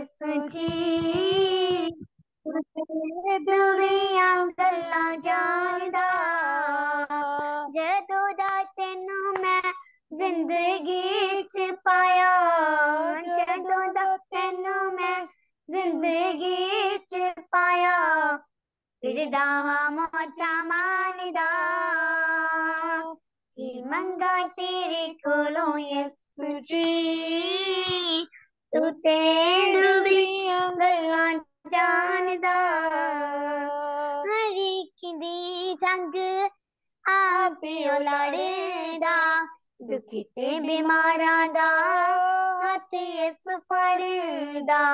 ਸੁਜੀ ਤੇਰੇ ਦਿਲ ਦੀਆਂ ਗੱਲਾਂ ਜਾਣਦਾ ਜਦੋਂ ਦਾ ਤੈਨੂੰ ਮੈਂ ਜ਼ਿੰਦਗੀ ਚ ਪਾਇਆ ਜਦੋਂ ਦਾ ਤੈਨੂੰ ਮੈਂ ਜ਼ਿੰਦਗੀ ਚ ਪਾਇਆ ਤੇਰੇ ਦਾਵਾ ਮੋਚਾ ਮਾਨਦਾ ਕੀ ਮੰਗਾ ਤੇਰੇ ਕੋਲੋਂ ਯਿਸੂ ਜੀ ਟੁੱਟੇ ਡੁੱਬੀਆਂ ਗੱਲਾਂ ਜਾਣਦਾ ਹਰ ਇੱਕ ਦੀ ਜੰਗ ਆਪੇ ਲੜਦਾ ਦੁਖੀ ਤੇ ਬਿਮਾਰਾਂ ਦਾ ਹੱਥ ਇਸ ਫੜਦਾ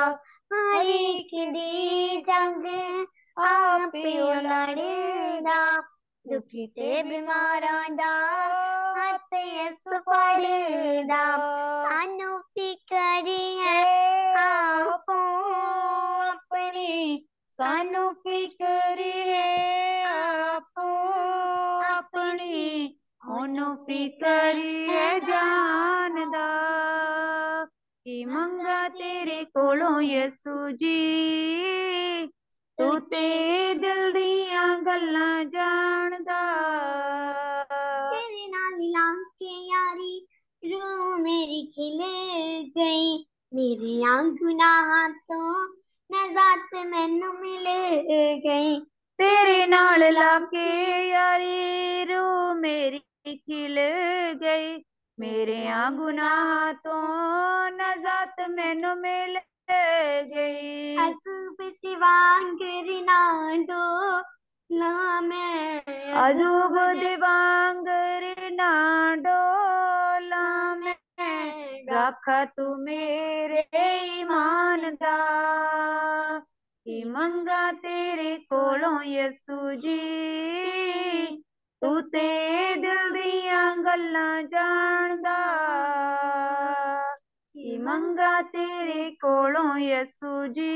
ਹਰ ਇੱਕ ਦੀ ਜੰਗ ਆਪੇ ਲੜਦਾ ਦੁਖੀ ਤੇ ਬਿਮਾਰਾਂ ਦਾ ਹੱਥ ਇਸ ਫੜਦਾ ਸਾਨੂੰ ਫਿਕਰ ਹੈ ਆਪੋ ਆਪਣੀ ਸਾਨੂੰ ਫਿਕਰ ਹੈ ਆਪੋ ਆਪਣੀ ਉਹਨੂੰ ਫਿਕਰ ਹੈ ਜਾਨ ਦਾ ਕੀ ਮੰਗਾ ਤੇਰੇ ਕੋਲੋਂ ਯਿਸੂ ਜੀ ਤੂੰ ਤੇ ਦਿਲ ਦੀਆਂ ਗੱਲਾਂ ਜਾਣ तेरिया गुनाह तो नजात मैनू मिल गई तेरे नाल लागे यारी रू मेरी खिल गई मेरे गुनाह तो नजात मैनू मिल गई अजूब दिवांग रिना ला मैं अजूब दिवांग रिना डो आखा तू मेरे ईमानदा की मंगा तेरे कोलों यसू जी तू ते दिल दिया गल्ला जानदा की मंगा तेरे कोलों यसू जी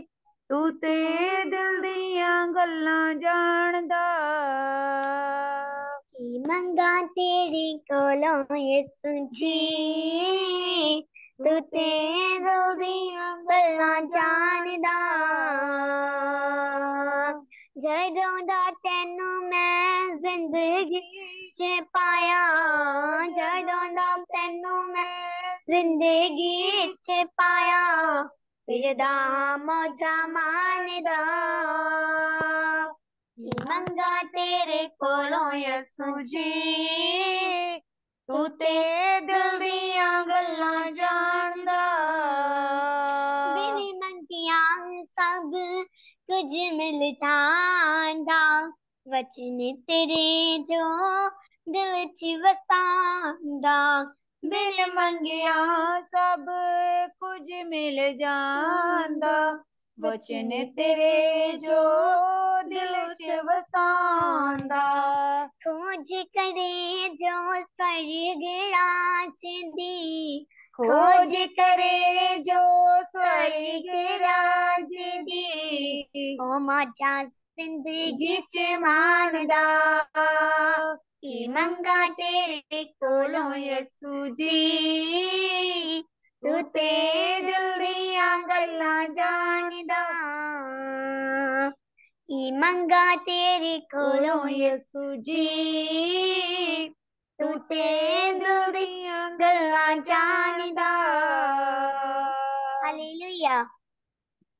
तू ते दिल दिया गल्ला जानदा मंगा तेरी कोलो ये सुझी तू तेरो भी बल्ला जानदा जदों का तेनू मैं जिंदगी च पाया जदों का तेनू मैं जिंदगी च पाया फिर दाम मौजा मानदा मंगा तेरे कोलों यसू जी तू ते दिल दिया गल्ला जानदा मंगिया सब कुछ मिल जांदा वचन तेरे जो दिल च वसांदा बिन मंगिया सब कुछ मिल जांदा वचन तेरे जो दिल च वसांदा खोज करे जो स्वर्गराज दी खोज करे जो स्वर्गराज दी ओ माजा जिंदगी च मानदा की मंगा तेरे कोलो यसू जी तू ते दिलियां गल्ला जानदा की मंगा तेरे कोलों यसु जी तू ते दिलियां गल्ला हालेलुया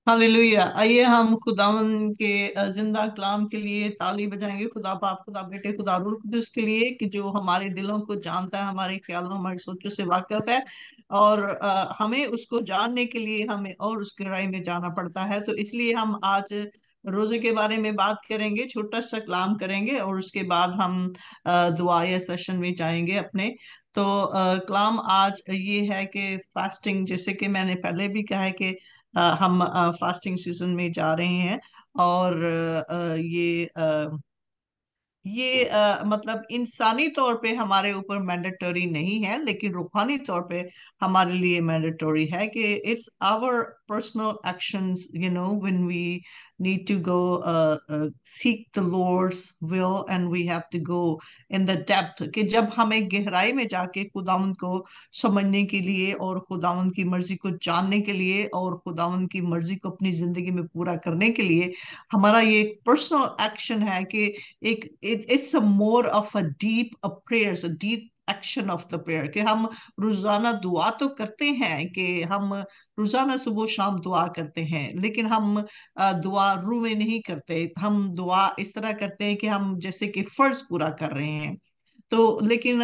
हालेलुया आइए हम खुदावन के जिंदा कलाम के लिए ताली बजाएंगे खुदा बाप खुदा बेटे खुदा रूल खुदस के लिए कि जो हमारे दिलों को जानता है हमारे ख्यालों हमारे सोचों से वाकफ है और आ, हमें उसको जानने के लिए हमें और उसके राय में जाना पड़ता है तो इसलिए हम आज रोजे के बारे में बात करेंगे छोटा सा कलाम करेंगे और उसके बाद हम दुआ या सेशन में जाएंगे अपने तो आ, कलाम आज ये है कि फास्टिंग जैसे कि मैंने पहले भी कहा है कि हम फास्टिंग सीजन में जा रहे हैं और ये ये मतलब इंसानी तौर पे हमारे ऊपर मैंडेटरी नहीं है लेकिन रूहानी तौर पे हमारे लिए मैंडेटरी है कि it's our personal actions, you know, when we need to go uh, uh, seek the Lord's will and we have to go in the depth कि जब हमें गहराई में जाके खुदावन को समझने के लिए और खुदावन की मर्जी को जानने के लिए और खुदावन की मर्जी को अपनी जिंदगी में पूरा करने के लिए हमारा ये एक पर्सनल एक्शन है कि एक it's a more of a deep a prayers a deep action of the prayer कि हम रोजाना दुआ तो करते हैं कि हम रोजाना सुबह शाम दुआ करते हैं लेकिन हम दुआ रू में नहीं करते हम दुआ इस तरह करते हैं कि हम जैसे कि फर्ज पूरा कर रहे हैं तो लेकिन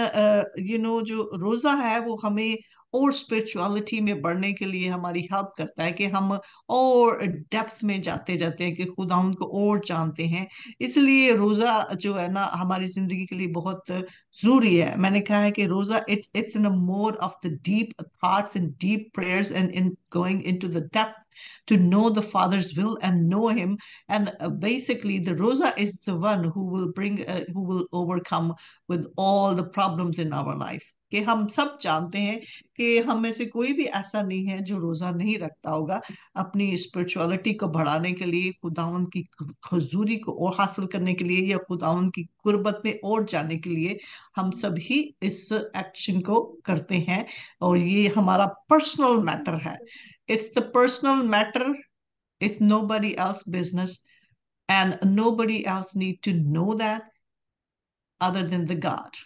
यू नो जो रोजा है वो हमें और स्पिरिचुअलिटी में बढ़ने के लिए हमारी हेल्प करता है कि हम और डेप्थ में जाते जाते हैं कि खुदा उनको और जानते हैं इसलिए रोज़ा जो है ना हमारी ज़िंदगी के लिए बहुत ज़रूरी है मैंने कहा है कि रोज़ा it's it's in more of the deep thoughts and deep prayers and in going into the depth to know the father's will and know him and basically the rosa is the one who will bring uh, who will overcome with all the problems in our life कि हम सब जानते हैं कि हम में से कोई भी ऐसा नहीं है जो रोजा नहीं रखता होगा अपनी स्पिरिचुअलिटी को बढ़ाने के लिए खुदावन की हजूरी को और हासिल करने के लिए या खुदावन की गुर्बत में और जाने के लिए हम सभी इस एक्शन को करते हैं और ये हमारा पर्सनल मैटर है it's the personal matter it's nobody else business and nobody else need to know that other than the God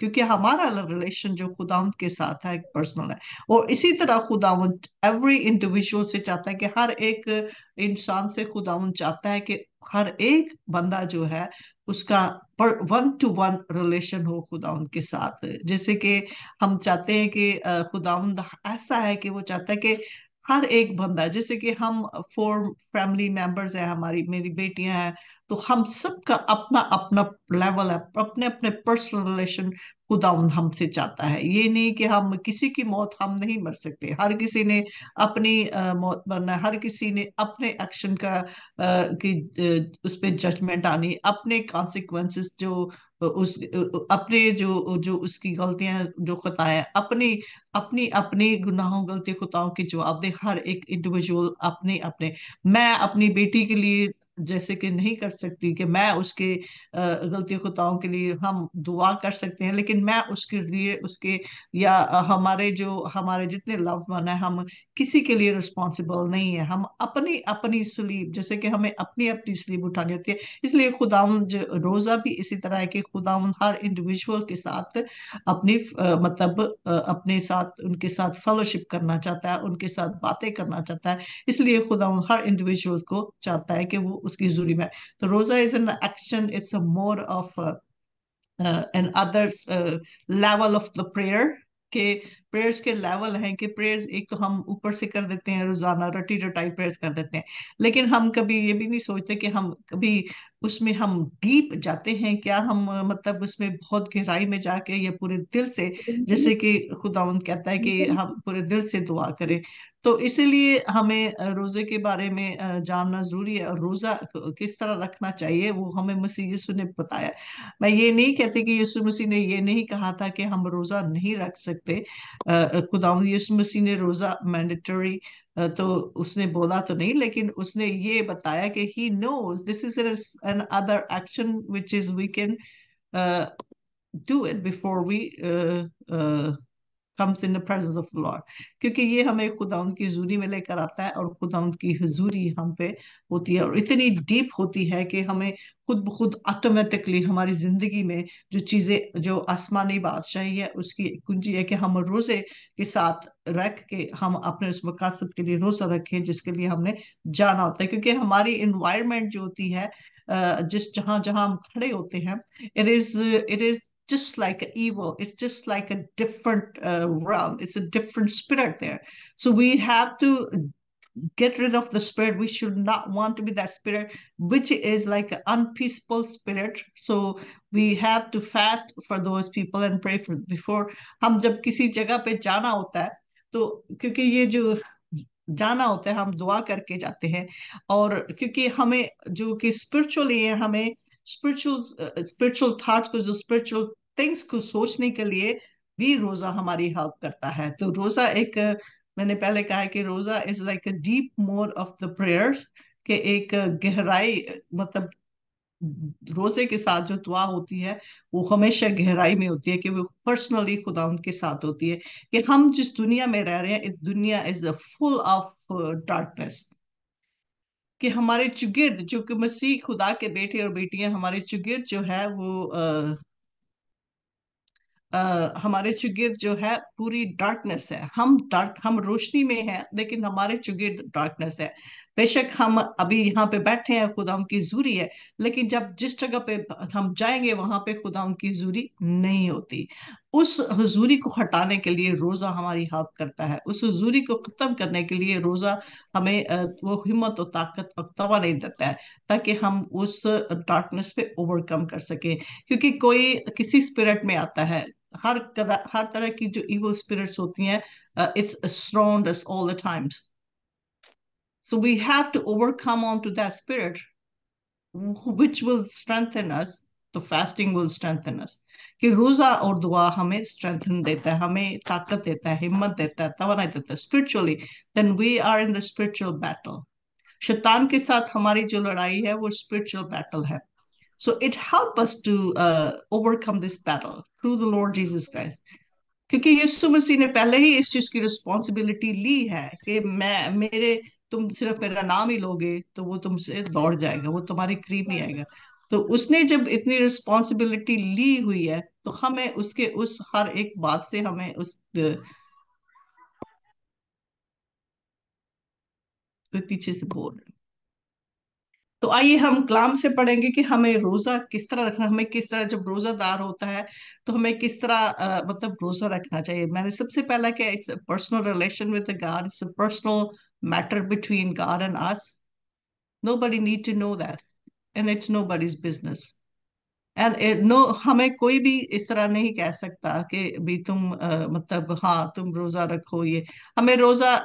क्योंकि हमारा रिलेशन जो खुदावंत के साथ है पर्सनल है और इसी तरह खुदावंत एवरी इंडिविजुअल से चाहता है कि हर एक इंसान से खुदावंत चाहता है कि हर एक बंदा जो है उसका वन टू वन रिलेशन हो खुदा के साथ जैसे कि हम चाहते हैं कि खुदाउन ऐसा है कि वो चाहता है कि हर एक बंदा जैसे कि हम फोर फैमिली मेंबर्स हैं हमारी मेरी बेटियां हैं तो हम सबका अपना अपना लेवल है अपने अपने पर्सनल रिलेशन खुदाउन हमसे चाहता है ये नहीं कि हम किसी की मौत हम नहीं मर सकते हर किसी ने अपनी मौत मरना हर किसी ने अपने एक्शन का की उस पर जजमेंट आनी अपने कॉन्सिक्वेंसेस जो उस अपने जो जो उसकी गलतियां जो खताए अपनी अपनी अपनी गुनाहों गलती खुताओं के जवाब दे हर एक इंडिविजुअल अपने अपने मैं अपनी बेटी के लिए जैसे कि नहीं कर सकती कि मैं उसके गलती खुताओं के लिए हम दुआ कर सकते हैं लेकिन मैं उसके लिए उसके या हमारे जो हमारे जितने लव वन है हम किसी के लिए रिस्पॉन्सिबल नहीं है हम अपनी अपनी स्लीप जैसे कि हमें अपनी अपनी स्लीप उठानी होती है इसलिए खुदाउन रोजा भी इसी तरह है कि खुदाउन हर इंडिविजुअल के साथ अपनी मतलब अपने साथ उनके साथ फेलोशिप करना चाहता है उनके साथ बातें करना चाहता है इसलिए खुदाउन हर इंडिविजुअल को चाहता है कि वो उसकी जरूरी में तो रोजा is an action it's more of Uh, and others uh, level of the prayer okay prayers के लेवल हैं कि प्रेयर्स एक तो हम ऊपर से कर देते हैं रोजाना रटी रटाई प्रेयर्स कर देते हैं लेकिन हम कभी ये भी नहीं सोचते कि हम कभी उसमें हम डीप जाते हैं क्या हम मतलब उसमें बहुत गहराई में जाके या पूरे दिल से जैसे कि खुदावन कहता है कि हम पूरे दिल से दुआ करें तो इसीलिए हमें रोजे के बारे में जानना जरूरी है और रोजा किस तरह रखना चाहिए वो हमें मसीह यीशु ने बताया मैं ये नहीं कहती कि यीशु मसीह ने ये नहीं कहा था कि हम रोजा नहीं रख सकते खुदावन यीशु मसीह ने रोजा मैंडेटरी तो उसने बोला तो नहीं लेकिन उसने ये बताया कि he knows this is an other action which is we can do it before we comes in the presence of the Lord क्योंकि ये हमें खुदा की हजूरी में लेकर आता है और खुदा की हजूरी हम पे होती है और इतनी डीप होती है कि हमें खुद ब खुद ऑटोमेटिकली हमारी जिंदगी में जो चीजें जो आसमानी बादशाही है उसकी कुंजी है कि हम रोजे के साथ रख के हम अपने उस मकासद के लिए रोजा रखें जिसके लिए हमने जाना होता है क्योंकि हमारी इन्वायरमेंट जो होती है जिस जहाँ जहाँ हम खड़े होते हैं it is it is just like evil. It's just like a different uh, realm. It's a different spirit there. So we have to get rid of the spirit. We should not want to be that spirit, which is like an unpeaceful spirit. So we have to fast for those people and pray for before हम जब किसी जगह पे जाना होता है तो क्योंकि ये जो जाना होता है हम दुआ करके जाते हैं और क्योंकि हमें जो कि स्पिरिचुअली है हमें स्पिरिचुअल स्पिरिचुअल थाट्स को जो स्पिरिचुअल थिंग्स को सोचने के लिए भी रोजा हमारी हेल्प करता है तो रोजा एक मैंने पहले कहा है कि रोजा is like a deep mode of the prayers के एक गहराई मतलब रोजे के साथ जो दुआ होती है वो हमेशा गहराई में होती है कि वो पर्सनली खुदा उनके साथ होती है कि हम जिस दुनिया में रह रहे हैं इस दुनिया इज फुल ऑफ डार्कनेस कि हमारे चुगिर्द जो कि मसीह खुदा के बेटे और बेटियां हमारे चुगिर्द जो है वो uh, आ, हमारे चुगिर जो है पूरी डार्कनेस है हम डार्क हम रोशनी में हैं लेकिन हमारे चुगिर डार्कनेस है बेशक हम अभी यहाँ पे बैठे हैं खुदा की जूरी है लेकिन जब जिस जगह पे हम जाएंगे वहां पे खुदा की जूरी नहीं होती उस हजूरी को हटाने के लिए रोजा हमारी हेल्प करता है उस हजूरी को खत्म करने के लिए रोजा हमें वो हिम्मत और ताकत और तवा नहीं देता है ताकि हम उस डार्कनेस पे ओवरकम कर सकें क्योंकि कोई किसी स्पिरिट में आता है हर कदा हर तरह की जो इवल स्पिरिट्स होती हैं it's around us all the times so we have to overcome on to that spirit which will strengthen us तो फास्टिंग विल स्ट्रेंथन अस कि रोजा और दुआ हमें स्ट्रेंथन देता है हमें ताकत देता है हिम्मत देता है तवाना देता है spiritually then we are in the spiritual battle शैतान के साथ हमारी जो लड़ाई है वो स्पिरिचुअल बैटल है So it help us to uh, overcome this battle through the Lord Jesus Christ. क्योंकि यीशु मसीह ने पहले ही इस चीज की रिस्पॉन्सिबिलिटी ली है कि मैं मेरे तुम सिर्फ मेरा नाम ही लोगे तो वो तुमसे दौड़ जाएगा वो तुम्हारे करीब ही आएगा तो उसने जब इतनी रिस्पॉन्सिबिलिटी ली हुई है तो हमें उसके उस हर एक बात से हमें उस पीछे से बोल रहे तो आइए हम कलाम से पढ़ेंगे कि हमें रोजा किस तरह रखना हमें किस तरह जब रोजादार होता है तो हमें किस तरह आ, मतलब रोजा रखना चाहिए मैंने सबसे पहला क्या it's personal relation with God it's personal matter between God and us body need to know that and it's nobody's business and no हमें कोई भी इस तरह नहीं कह सकता कि भी तुम आ, मतलब हाँ तुम रोजा रखो ये हमें रोजा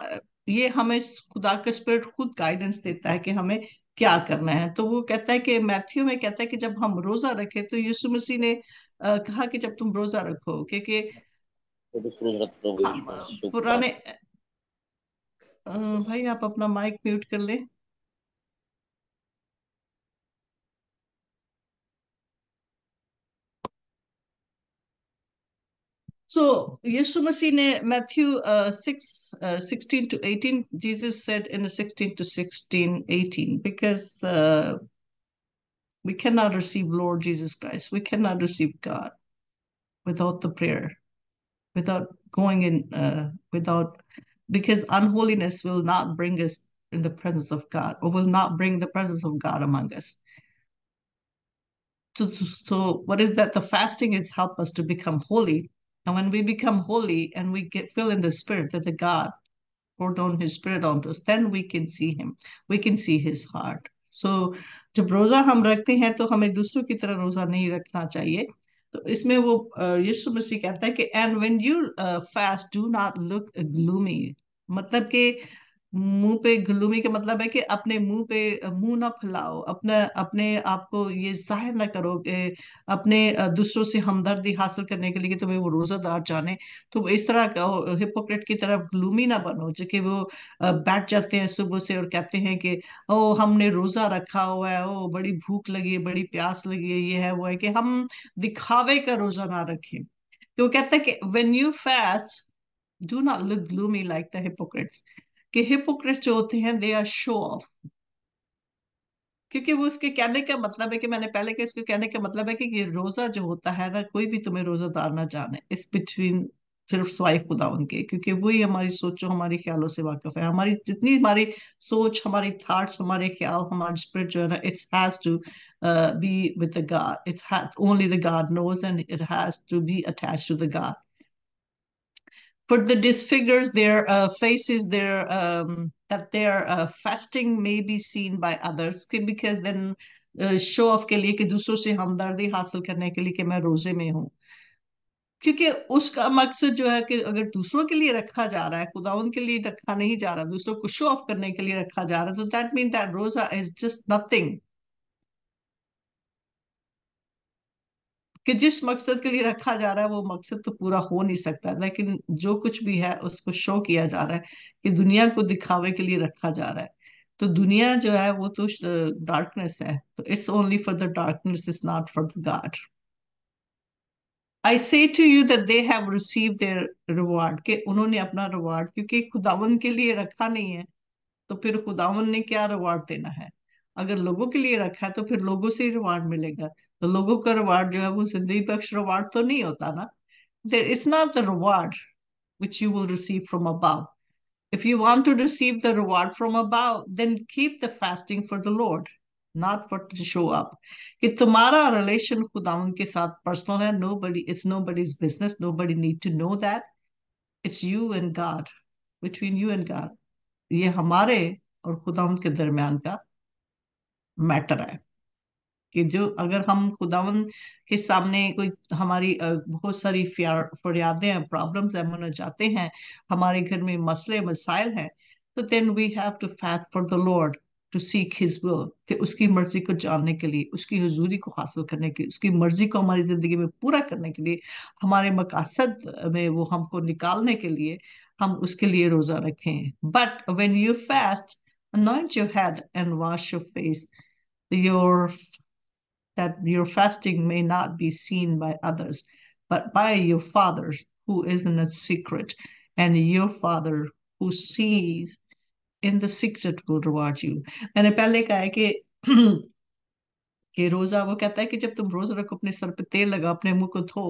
ये हमें खुदा का स्पिरिट खुद गाइडेंस देता है कि हमें क्या करना है तो वो कहता है कि मैथ्यू में कहता है कि जब हम रोजा रखे तो यीशु मसीह ने कहा कि जब तुम रोजा रखो क्योंकि तो हाँ, पुराने भाई आप अपना माइक म्यूट कर लें So Yeshu Masih Matthew uh, 6, uh, 16 to 18, Jesus said in the 16 to 16, 18, because uh, we cannot receive Lord Jesus Christ. We cannot receive God without the prayer, without going in, uh, without, because unholiness will not bring us in the presence of God or will not bring the presence of God among us. So, so what is that? The fasting is help us to become holy and when we become holy and we get fill in the spirit that the God poured on his spirit onto us, then we can see him. We can see his heart. So जब रोजा हम रखते हैं तो हमें दूसरों की तरह रोजा नहीं रखना चाहिए तो इसमें वो यीशु मसीह कहता है कि and when you fast do not look gloomy मतलब कि मुंह पे घुलूमी के मतलब है कि अपने मुंह पे मुंह ना फैलाओ अपना अपने आप को ये जाहिर ना करो अपने दूसरों से हमदर्दी हासिल करने के लिए तुम्हें वो रोजादार जाने तो इस तरह हिपोक्रेट की तरफ घुलूमी ना बनो जो कि वो बैठ जाते हैं सुबह से और कहते हैं कि ओ हमने रोजा रखा हुआ है ओ बड़ी भूख लगी है बड़ी प्यास लगी है ये है वो है कि हम दिखावे का रोजा ना रखें तो कहते हैं कि when you fast do not look gloomy like the hypocrites कि हिपोक्रेट जो होते हैं दे आर शो ऑफ क्योंकि वो उसके कहने का मतलब है कि मैंने पहले के इसके कहने का मतलब है कि ये रोजा जो होता है ना कोई भी तुम्हें रोजादार ना जाने इस बिटवीन सिर्फ स्वाइफ खुदा उनके क्योंकि वही हमारी सोचो हमारे ख्यालों से वाकफ है हमारी जितनी हमारी सोच हमारी थॉट्स हमारे ख्याल हमारे स्पिरिट जो है ना it's has to be with the god it's only the god knows and it has to be attach to the god for the disfigures, their uh, faces, their um, that their uh, fasting may be seen by others because then show off के लिए कि दूसरों से हमदर्दी हासिल करने के लिए कि मैं रोजे में हूँ क्योंकि उसका मकसद जो है कि अगर दूसरों के लिए रखा जा रहा है खुदा उनके लिए रखा नहीं जा रहा दूसरों को शो ऑफ करने के लिए रखा जा रहा है तो that mean that roza is just nothing कि जिस मकसद के लिए रखा जा रहा है वो मकसद तो पूरा हो नहीं सकता लेकिन जो कुछ भी है उसको शो किया जा रहा है कि दुनिया को दिखावे के लिए रखा जा रहा है तो दुनिया जो है वो तो डार्कनेस है तो it's only for the darkness is not for the god I say to you that they have receive their reward के उन्होंने अपना रिवार्ड क्योंकि खुदावन के लिए रखा नहीं है तो फिर खुदावन ने क्या रिवार्ड देना है अगर लोगों के लिए रखा है तो फिर लोगों से ही रिवार्ड मिलेगा तो लोगों का रिवार्ड जो है वो जिंदगी पक्ष रिवार्ड तो नहीं होता ना it's not the reward which you will receive from above. If you want to receive the reward from above, then keep the fasting for the Lord, not for to show up. कि तुम्हारा relation खुदावन के साथ personal है. Nobody, it's nobody's business. Nobody need to know that. It's you and God, between you and God. ये हमारे और खुदावन के दरमियान का मैटर है कि जो अगर हम खुदावन के सामने कोई हमारी बहुत सारी फरियादें हैं प्रॉब्लम्स मन जाते हैं हमारे घर में मसले मसाइल हैं तो then we have to fast for the lord to seek his will कि उसकी मर्जी को जानने के लिए उसकी हजूरी को हासिल करने के लिए उसकी मर्जी को हमारी ज़िंदगी में पूरा करने के लिए हमारे मकासद में वो हमको निकालने के लिए हम उसके लिए रोज़ा रखें but when you fast anoint your head and wash your face your that your fasting may not be seen by others, but by your Father who is in a secret, and your Father who sees in the secret will reward you. मैंने पहले कहा है कि कि रोजा वो कहता है कि जब तुम रोज रखो अपने सर पे तेल लगा अपने मुंह को धो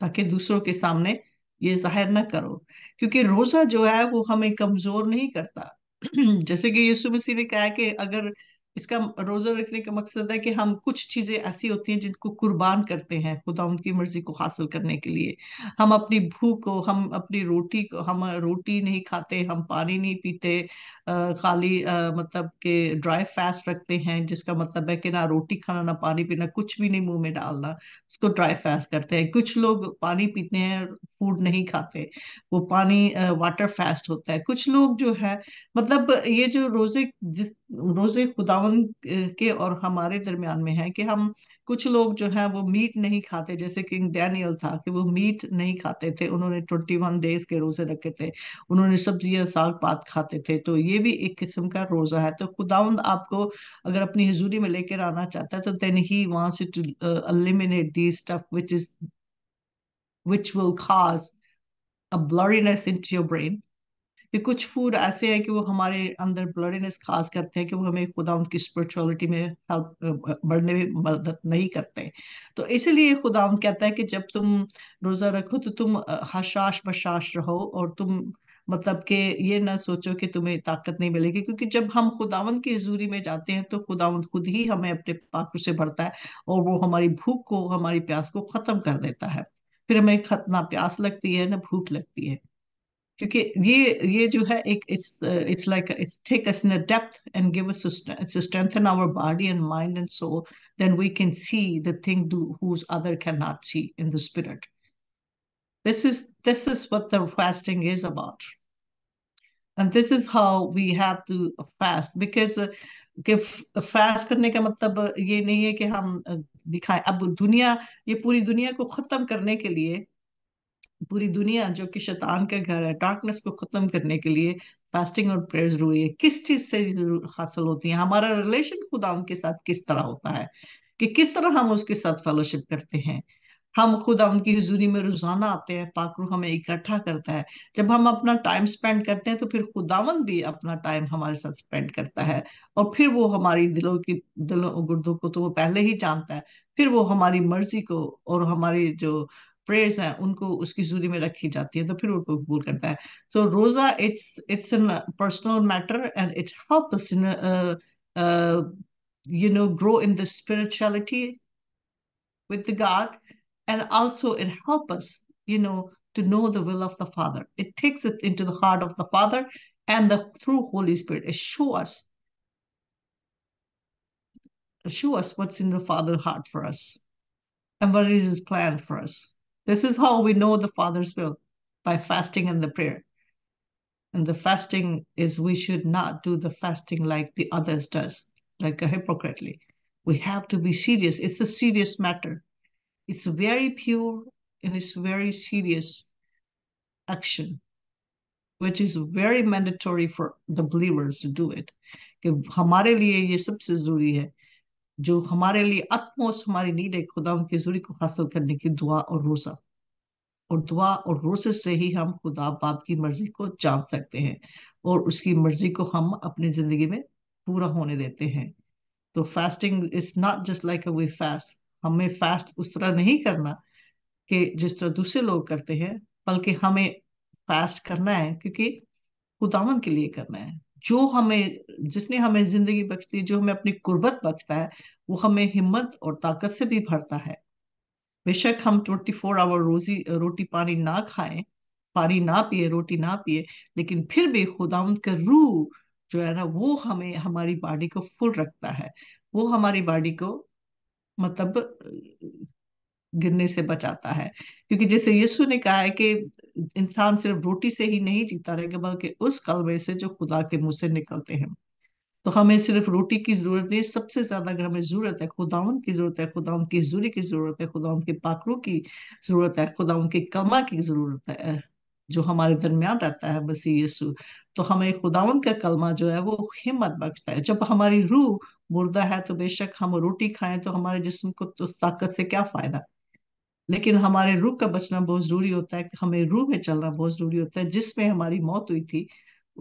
ताकि दूसरों के सामने ये जाहिर ना करो क्योंकि रोजा जो है वो हमें कमजोर नहीं करता जैसे कि यीशु मसीह ने कहा कि अगर इसका रोजा रखने का मकसद है कि हम कुछ चीजें ऐसी होती हैं जिनको कुर्बान करते हैं खुदा उनकी मर्जी को हासिल करने के लिए हम अपनी भूख को हम अपनी रोटी को हम रोटी नहीं खाते हम पानी नहीं पीते खाली मतलब के ड्राई फास्ट रखते हैं जिसका मतलब है कि ना रोटी खाना ना पानी पीना कुछ भी नहीं मुंह में डालना उसको ड्राई फास्ट करते हैं कुछ लोग पानी पीते हैं फूड नहीं खाते वो पानी वाटर फास्ट होता है कुछ लोग जो है मतलब ये जो रोजे रोजे खुदा के और हमारे दरमियान में है कि हम कुछ लोग जो है वो मीट नहीं खाते जैसे किंग डैनियल था कि वो मीट नहीं खाते थे उन्होंने ट्वेंटी वन डेज के रोजे रखे थे उन्होंने सब्जियां साग पात खाते थे तो ये भी एक किस्म का रोजा है तो खुदाउंद आपको अगर अपनी हजूरी में लेकर आना चाहता है तो देन ही वहां से eliminate the stuff which is which will cause a blurriness into your brain कि कुछ फूड ऐसे है कि वो हमारे अंदर ब्लडनेस खास करते हैं कि वो हमें खुदा उनकी स्पिरिचुअलिटी में हेल्प बढ़ने में मदद नहीं करते तो इसीलिए खुदा कहता है कि जब तुम रोज़ा रखो तो तुम हशाश बशाश रहो और तुम मतलब कि ये ना सोचो कि तुम्हें ताकत नहीं मिलेगी क्योंकि जब हम खुदावंद की हजूरी में जाते हैं तो खुदावन खुद ही हमें अपने पाखों से भरता है और वो हमारी भूख को हमारी प्यास को खत्म कर देता है फिर हमें ना प्यास लगती है ना भूख लगती है क्योंकि ये ये जो है एक it's it's like depth and give us to our body and mind and soul then we can see the thing whose other cannot see in the spirit this is this is what the fasting is about and this is how we have to fast because fast करने का मतलब ये नहीं है कि हम दिखाएं अब दुनिया ये पूरी दुनिया को खत्म करने के लिए पूरी दुनिया जो कि शैतान का घर है डार्कनेस को खत्म करने के लिए फास्टिंग और प्रेयर जरूरी है किस चीज से हासिल होती है हमारा रिलेशन खुदा उनके साथ किस तरह होता है कि किस तरह हम उसके साथ फेलोशिप करते हैं हम खुद उनकी हजूरी में रोजाना आते हैं पाकरू हमें इकट्ठा करता है जब हम अपना टाइम स्पेंड करते हैं तो फिर खुदावन भी अपना टाइम हमारे साथ स्पेंड करता है और फिर वो हमारी दिलों की दिलों गुर्दों को तो वो पहले ही जानता है फिर वो हमारी मर्जी को और हमारी जो प्रेयर्स हैं उनको उसकी सूरी में रखी जाती है तो फिर उनको कबूल करता है so roza it's it's an personal matter and it help in you know grow in the spirituality with the god and also it helps us you know to know the will of the father it takes it into the heart of the father and the through holy spirit it show us show us what's in the father heart for us and what is his plan for us this is how we know the Father's will by fasting and the prayer. And the fasting is we should not do the fasting like the others does, like a hypocritely. We have to be serious. It's a serious matter. It's very pure and it's very serious action, which is very mandatory for the believers to do it. जो हमारे लिए अतमोस्ट हमारी need है खुदा की हजूरी को हासिल करने की दुआ और रोजा और दुआ और रोजे से ही हम खुदा बाप की मर्जी को जान सकते हैं और उसकी मर्जी को हम अपनी जिंदगी में पूरा होने देते हैं तो fasting is not just like a way fast हमें फास्ट उस तरह नहीं करना कि जिस तरह दूसरे लोग करते हैं बल्कि हमें फास्ट करना है क्योंकि खुदावन के लिए करना है जो हमें जिसने हमें जिंदगी बख्शती है जो हमें अपनी कुर्बत बख्शता है वो हमें हिम्मत और ताकत से भी भरता है बेशक हम ट्वेंटी फोर आवर रोजी रोटी पानी ना खाए पानी ना पिए रोटी ना पिए लेकिन फिर भी खुदा का रूह जो है ना वो हमें हमारी बॉडी को फुल रखता है वो हमारी बॉडी को मतलब गिरने से बचाता है क्योंकि जैसे यीशु ने कहा है कि इंसान सिर्फ रोटी से ही नहीं जीता रहेगा बल्कि उस कलमे से जो खुदा के मुंह से निकलते हैं तो हमें सिर्फ रोटी की जरूरत नहीं सबसे ज्यादा अगर हमें जरूरत है खुदाउन की जरूरत है खुदाउन की हजूरी की जरूरत है खुदाउन के पाखरू की जरूरत है खुदाउन के कलमा की जरूरत है जो हमारे दरमियान रहता है मसीह यीशु तो हमें खुदाउन का कलमा जो है वो हिम्मत बख्शता है जब हमारी रूह मुर्दा है तो बेशक हम रोटी खाएं तो हमारे जिस्म को तो ताकत से क्या फायदा लेकिन हमारे रूह का बचना बहुत जरूरी होता है हमें रूह में चलना बहुत जरूरी होता है जिसमें हमारी मौत हुई थी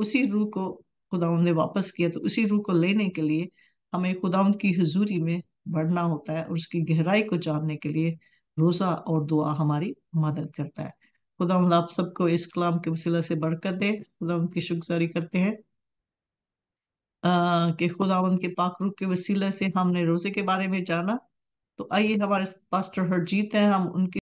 उसी रूह को खुदा ने वापस किया तो उसी रूह को लेने के लिए हमें खुदाउंद की हजूरी में बढ़ना होता है और उसकी गहराई को जानने के लिए रोजा और दुआ हमारी मदद करता है खुदा आप सबको इस कलाम के वसीला से बरकत दे खुदा की शुक्रगुजारी करते हैं अः कि खुदा के पाक रुख के वसीला से हमने रोजे के बारे में जाना तो आइए हमारे पास्टर हरजीत हैं हम उनके